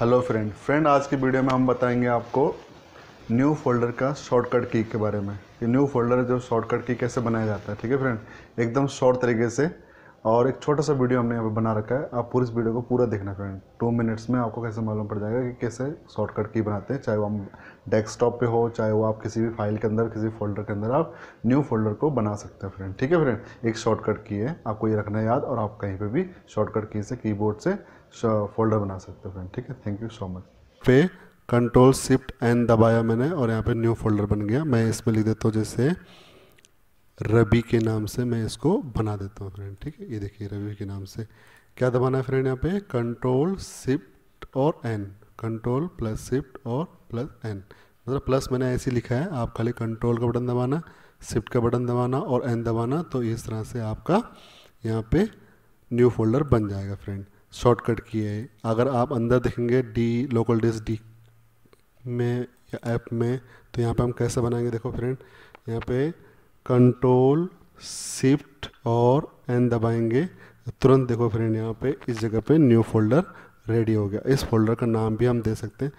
hello friend friend आज की video में हम बताएंगे आपको न्यू फोल्डर का शॉर्टकट की के बारे में कि न्यू फोल्डर जो शॉर्टकट की कैसे बनाया जाता है ठीक है फ्रेंड एकदम शॉर्ट तरीके से और एक छोटा सा वीडियो हमने यहाँ पे बना रखा है आप पूरी इस वीडियो को पूरा देखना फ्रेंड टू मिनट्स में आपको कैसे मालूम पड़ जाएगा कि कैसे शॉर्टकट की बनाते हैं चाहे वो हम डेस्कटॉप पे हो चाहे वो आप किसी भी फाइल के अंदर किसी फोल्डर के अंदर आप न्यू फोल्डर को बना सकते हैं फ्रेंड ठीक है फ्रेंड एक शॉर्टकट की है आपको ये रखना है याद और आप कहीं पर भी शॉर्टकट की से कीबोर्ड से फोल्डर बना सकते हो फ्रेंड ठीक है थैंक यू सो मच पे कंट्रोल शिफ्ट एन दबाया मैंने और यहाँ पर न्यू फोल्डर बन गया मैं इसमें लिख देता हूँ जैसे रबी के नाम से मैं इसको बना देता हूँ फ्रेंड ठीक है ये देखिए रबी के नाम से क्या दबाना है फ्रेंड यहाँ पे कंट्रोल शिफ्ट और एन कंट्रोल प्लस शिफ्ट और प्लस एन मतलब प्लस मैंने ऐसे लिखा है आप खाली कंट्रोल का बटन दबाना शिफ्ट का बटन दबाना और एन दबाना तो इस तरह से आपका यहाँ पे न्यू फोल्डर बन जाएगा फ्रेंड शॉर्टकट की है अगर आप अंदर देखेंगे डी लोकल डिस्क डी में या ऐप में तो यहाँ पे हम कैसे बनाएंगे देखो फ्रेंड यहाँ पे कंट्रोल शिफ्ट और एन दबाएंगे तुरंत देखो फ्रेंड यहाँ पे इस जगह पे न्यू फोल्डर रेडी हो गया इस फोल्डर का नाम भी हम दे सकते हैं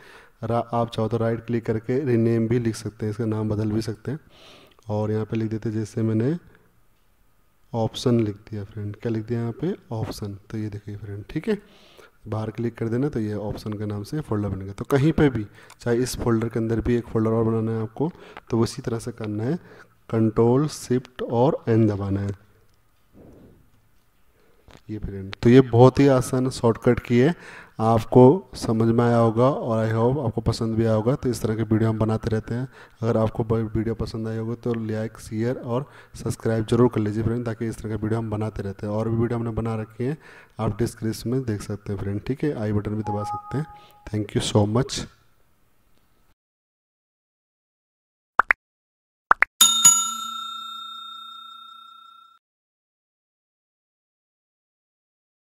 आप चाहो तो राइट क्लिक करके रीनेम भी लिख सकते हैं इसका नाम बदल भी सकते हैं और यहाँ पे लिख देते जैसे मैंने ऑप्शन लिख दिया फ्रेंड क्या लिख दिया यहाँ पे ऑप्शन तो ये देखिए फ्रेंड ठीक है बाहर क्लिक कर देना तो ये ऑप्शन के नाम से फोल्डर बनेगा तो कहीं पे भी चाहे इस फोल्डर के अंदर भी एक फोल्डर और बनाना है आपको तो उसी तरह से करना है कंट्रोल शिफ्ट और एन दबाना है ये फ्रेंड तो ये बहुत ही आसान शॉर्टकट की है आपको समझ में आया होगा और आई होप आपको पसंद भी आया होगा तो इस तरह के वीडियो हम बनाते रहते हैं अगर आपको वीडियो पसंद आई होगी तो लाइक शेयर और सब्सक्राइब जरूर कर लीजिए फ्रेंड ताकि इस तरह के वीडियो हम बनाते रहते हैं और भी वीडियो हमने बना रखी है आप डिस्क्रिप्शन में देख सकते हैं फ्रेंड ठीक है आई बटन भी दबा सकते हैं थैंक यू सो मच